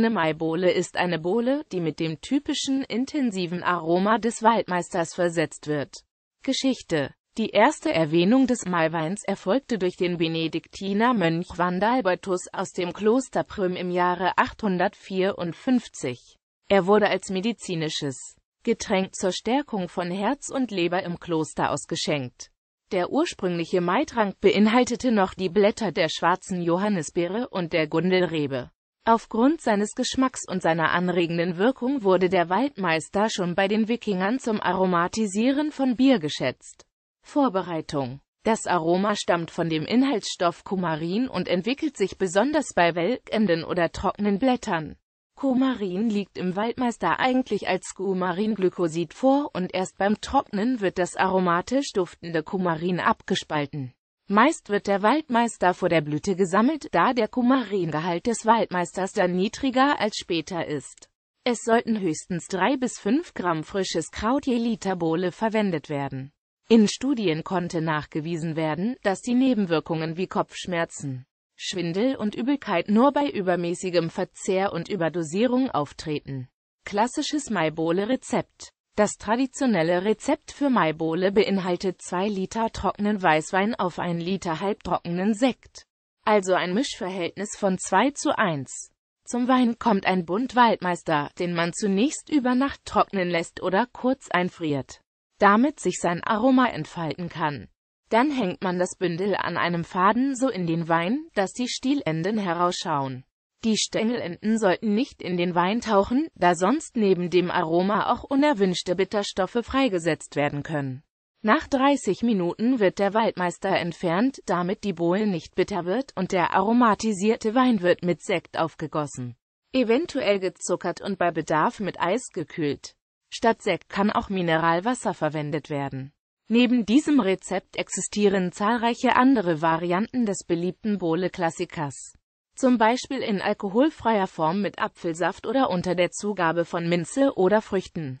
Eine Maibohle ist eine Bowle, die mit dem typischen intensiven Aroma des Waldmeisters versetzt wird. Geschichte Die erste Erwähnung des Maiweins erfolgte durch den Benediktiner Mönch Vandalbertus aus dem Kloster Prüm im Jahre 854. Er wurde als medizinisches Getränk zur Stärkung von Herz und Leber im Kloster ausgeschenkt. Der ursprüngliche Maitrank beinhaltete noch die Blätter der schwarzen Johannisbeere und der Gundelrebe. Aufgrund seines Geschmacks und seiner anregenden Wirkung wurde der Waldmeister schon bei den Wikingern zum Aromatisieren von Bier geschätzt. Vorbereitung Das Aroma stammt von dem Inhaltsstoff Kumarin und entwickelt sich besonders bei welkenden oder trockenen Blättern. Kumarin liegt im Waldmeister eigentlich als Kumaringlykosid vor und erst beim Trocknen wird das aromatisch duftende Kumarin abgespalten. Meist wird der Waldmeister vor der Blüte gesammelt, da der Kumaringehalt des Waldmeisters dann niedriger als später ist. Es sollten höchstens 3 bis 5 Gramm frisches Kraut je Liter Bohle verwendet werden. In Studien konnte nachgewiesen werden, dass die Nebenwirkungen wie Kopfschmerzen, Schwindel und Übelkeit nur bei übermäßigem Verzehr und Überdosierung auftreten. Klassisches Maibohle-Rezept das traditionelle Rezept für Maibole beinhaltet 2 Liter trockenen Weißwein auf 1 Liter halbtrockenen Sekt. Also ein Mischverhältnis von 2 zu 1. Zum Wein kommt ein Bund Waldmeister, den man zunächst über Nacht trocknen lässt oder kurz einfriert, damit sich sein Aroma entfalten kann. Dann hängt man das Bündel an einem Faden so in den Wein, dass die Stielenden herausschauen. Die Stängelenden sollten nicht in den Wein tauchen, da sonst neben dem Aroma auch unerwünschte Bitterstoffe freigesetzt werden können. Nach 30 Minuten wird der Waldmeister entfernt, damit die Bohle nicht bitter wird und der aromatisierte Wein wird mit Sekt aufgegossen. Eventuell gezuckert und bei Bedarf mit Eis gekühlt. Statt Sekt kann auch Mineralwasser verwendet werden. Neben diesem Rezept existieren zahlreiche andere Varianten des beliebten Bohle-Klassikers zum Beispiel in alkoholfreier Form mit Apfelsaft oder unter der Zugabe von Minze oder Früchten.